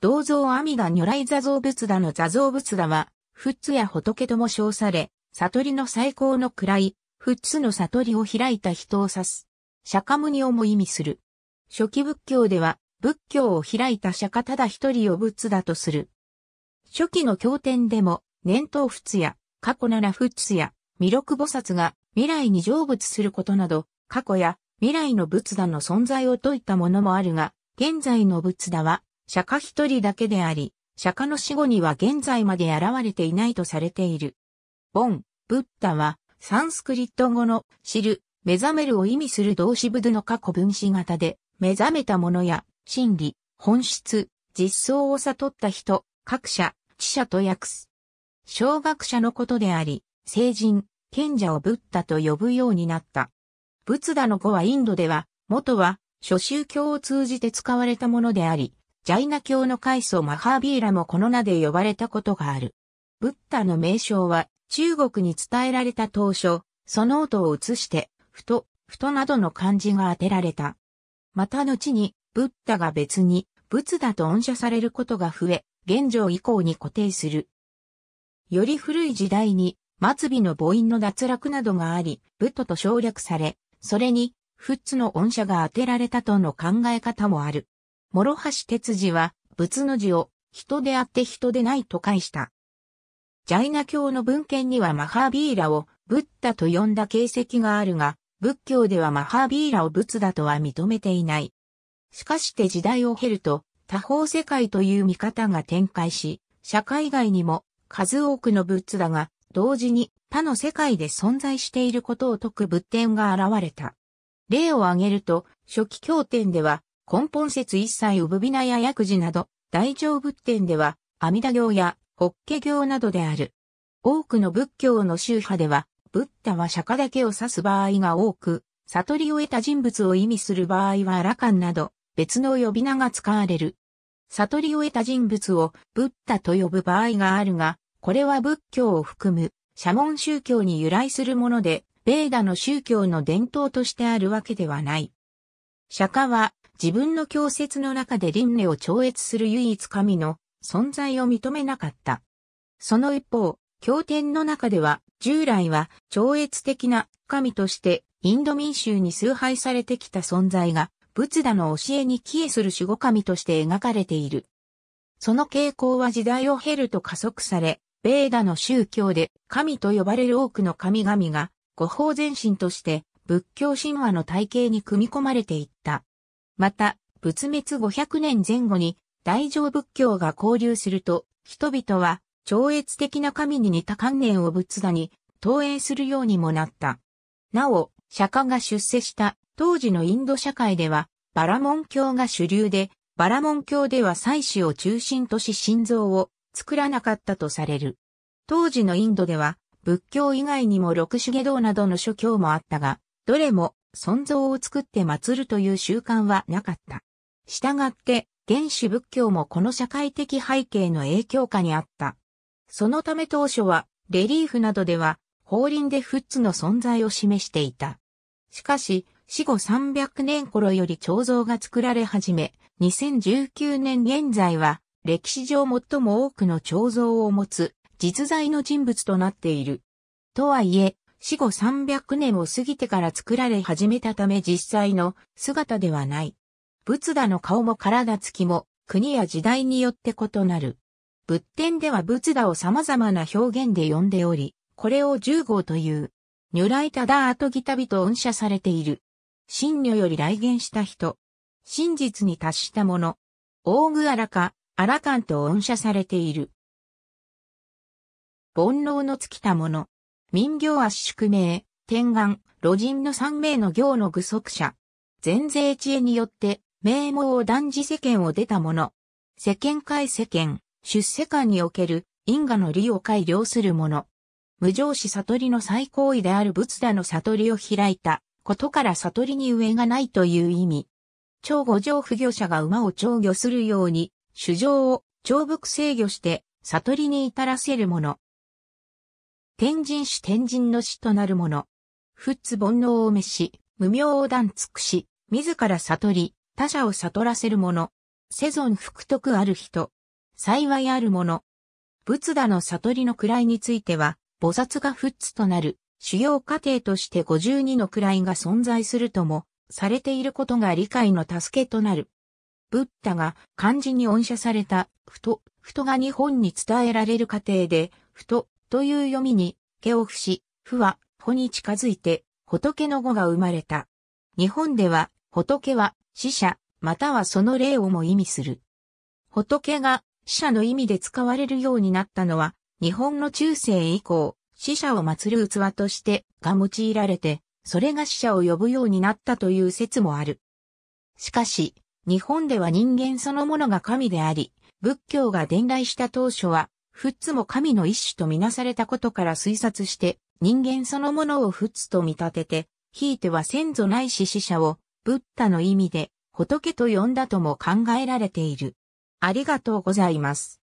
銅像阿弥陀如来座像仏陀の座像仏陀は、仏や仏とも称され、悟りの最高の位、仏の悟りを開いた人を指す。釈迦無二をも意味する。初期仏教では、仏教を開いた釈迦ただ一人を仏だとする。初期の経典でも、念頭仏や、過去なら仏や、弥勒菩薩が未来に成仏することなど、過去や未来の仏陀の存在を説いたものもあるが、現在の仏陀は釈迦一人だけであり、釈迦の死後には現在まで現れていないとされている。ボン、ブッダは、サンスクリット語の知る、目覚めるを意味する動詞ブドゥの過去分詞型で、目覚めたものや、真理、本質、実相を悟った人、各者、知者と訳す。小学者のことであり、聖人、賢者をブッダと呼ぶようになった。仏陀の語はインドでは、元は、諸宗教を通じて使われたものであり、ジャイナ教の開祖マハービーラもこの名で呼ばれたことがある。ブッダの名称は中国に伝えられた当初、その音を移して、ふと、ふとなどの漢字が当てられた。また後に、ブッダが別に、仏だと音写されることが増え、現状以降に固定する。より古い時代に、末尾の母音の脱落などがあり、ブッと省略され、それに、フッツの音赦が当てられたとの考え方もある。諸橋哲次は、仏の字を、人であって人でないと解した。ジャイナ教の文献にはマハービーラを、ブッダと呼んだ形跡があるが、仏教ではマハービーラを仏だとは認めていない。しかして時代を経ると、多方世界という見方が展開し、社会外にも数多くの仏だが、同時に他の世界で存在していることを説く仏典が現れた。例を挙げると、初期経典では、根本説一切産びなや薬事など、大乗仏典では、阿弥陀行や、法華行などである。多くの仏教の宗派では、ブッダは釈迦だけを指す場合が多く、悟りを得た人物を意味する場合は羅漢など、別の呼び名が使われる。悟りを得た人物をブッダと呼ぶ場合があるが、これは仏教を含む、社門宗教に由来するもので、ベーダの宗教の伝統としてあるわけではない。釈迦は自分の教説の中で輪廻を超越する唯一神の存在を認めなかった。その一方、経典の中では、従来は超越的な神としてインド民衆に崇拝されてきた存在が、仏陀の教えに帰依する守護神として描かれている。その傾向は時代を経ると加速され、ベーダの宗教で神と呼ばれる多くの神々が、五法前身として仏教神話の体系に組み込まれていった。また、仏滅500年前後に大乗仏教が交流すると、人々は超越的な神に似た観念を仏陀に投影するようにもなった。なお、釈迦が出世した当時のインド社会では、バラモン教が主流で、バラモン教では祭祀を中心とし心臓を作らなかったとされる。当時のインドでは、仏教以外にも六種下道などの諸教もあったが、どれも尊像を作って祀るという習慣はなかった。したがって、原始仏教もこの社会的背景の影響下にあった。そのため当初は、レリーフなどでは、法輪でフッツの存在を示していた。しかし、死後300年頃より彫像が作られ始め、2019年現在は、歴史上最も多くの彫像を持つ、実在の人物となっている。とはいえ、死後300年を過ぎてから作られ始めたため実際の姿ではない。仏陀の顔も体つきも国や時代によって異なる。仏典では仏陀を様々な表現で呼んでおり、これを十号という。如来ただ後ギたびと恩赦されている。真女より来源した人。真実に達したもの。大具荒か、荒感と恩赦されている。煩悩の尽きたもの。民業圧縮名、天眼、路人の三名の行の具足者。全税知恵によって、名門を断じ世間を出た者。世間界世間、出世間における因果の理を改良する者。無常死悟りの最高位である仏陀の悟りを開いたことから悟りに上がないという意味。超五条不御者が馬を長御するように、主情を超仏制御して悟りに至らせる者。天神主天神の市となるもの。仏煩悩を召し、無名を断尽くし、自ら悟り、他者を悟らせるもの。世尊福徳ある人。幸いあるもの。仏陀の悟りの位については、菩薩が仏となる、主要過程として52の位が存在するとも、されていることが理解の助けとなる。ブッダが漢字に恩赦された、ふと、ふとが日本に伝えられる過程で、ふとという読みに、毛を伏し、ふは、ほに近づいて、仏の語が生まれた。日本では、仏は、死者、またはその霊をも意味する。仏が、死者の意味で使われるようになったのは、日本の中世以降、死者を祀る器としてが用いられて、それが死者を呼ぶようになったという説もある。しかし、日本では人間そのものが神であり、仏教が伝来した当初は、フッツも神の一種とみなされたことから推察して、人間そのものをフッツと見立てて、ひいては先祖ないし死者を、ブッダの意味で、仏と呼んだとも考えられている。ありがとうございます。